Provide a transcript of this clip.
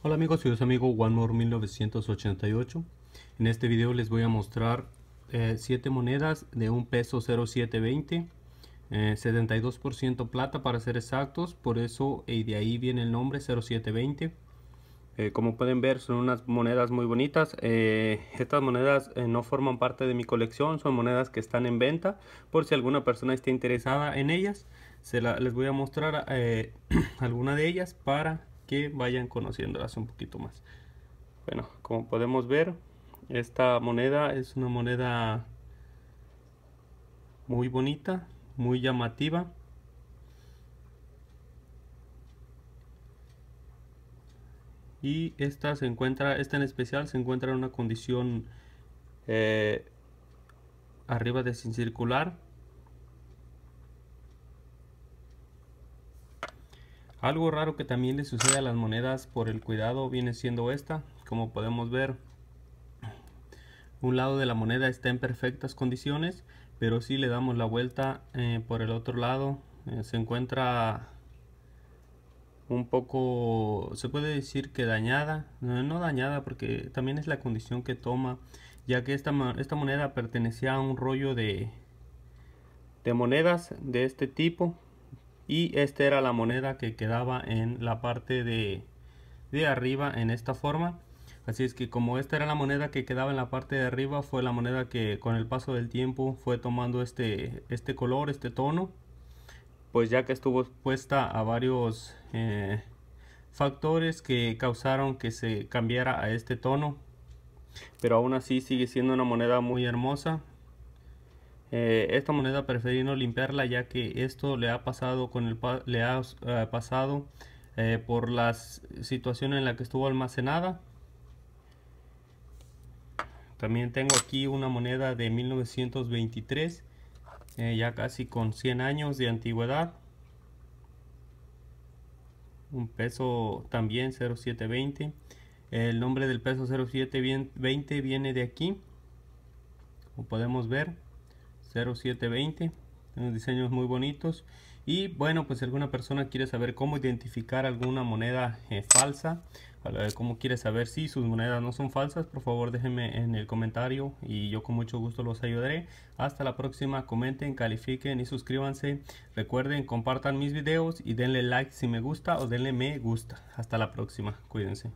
Hola amigos, soy su amigo OneMore1988 En este video les voy a mostrar 7 eh, monedas de un peso 0720 72% eh, plata para ser exactos, por eso y de ahí viene el nombre 0720 eh, Como pueden ver son unas monedas muy bonitas Estas monedas no forman parte de mi colección, son monedas que están en venta Por si alguna persona está interesada en ellas se les voy a mostrar alguna de ellas para que vayan conociéndolas un poquito más. Bueno, como podemos ver, esta moneda es una moneda muy bonita, muy llamativa. y esta se encuentra, esta en especial se encuentra en una condición eh, arriba de sin circular Algo raro que también le sucede a las monedas por el cuidado viene siendo esta. Como podemos ver, un lado de la moneda está en perfectas condiciones, pero si le damos la vuelta eh, por el otro lado, eh, se encuentra un poco, se puede decir que dañada, no, dañada porque también es la condición que toma, ya que esta, esta moneda pertenecía a un rollo de, de monedas de este tipo y esta era la moneda que quedaba en la parte de, arriba en esta forma así es que como esta era la moneda que quedaba en la parte de arriba fue la moneda que con el paso del tiempo fue tomando este, este color este tono pues ya que estuvo expuesta a varios eh, factores que causaron que se cambiara a este tono pero aún así sigue siendo una moneda muy hermosa eh, esta moneda no limpiarla ya que esto le ha pasado con el le ha eh, pasado eh, por la situación en la que estuvo almacenada también tengo aquí una moneda de 1923 ya casi con 100 años de antigüedad un peso también 0720 el nombre del peso 0720 viene de aquí como podemos ver 0720 unos diseños muy bonitos y bueno pues si alguna persona quiere saber cómo identificar alguna moneda eh, falsa cómo quiere saber si sus monedas no son falsas por favor déjenme en el comentario y yo con mucho gusto los ayudaré hasta la próxima comenten califiquen y suscríbanse recuerden compartan mis videos y denle like si me gusta o denle me gusta hasta la próxima cuídense